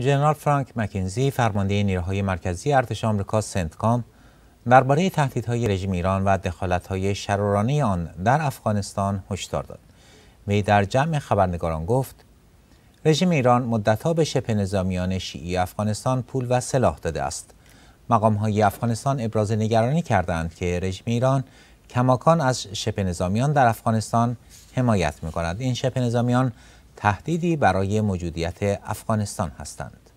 ژنرال فرانک مکینزی، فرمانده نیروهای مرکزی ارتش آمریکا سنتکام درباره تهدیدهای رژیم ایران و دخالت‌های شرورانه آن در افغانستان هشدار داد. وی در جمع خبرنگاران گفت: رژیم ایران مدتها به شبه نظامیان شیعی افغانستان پول و سلاح داده است. های افغانستان ابراز نگرانی کردند که رژیم ایران کماکان از شبه نظامیان در افغانستان حمایت می‌کند. این شبه نظامیان تهدیدی برای موجودیت افغانستان هستند.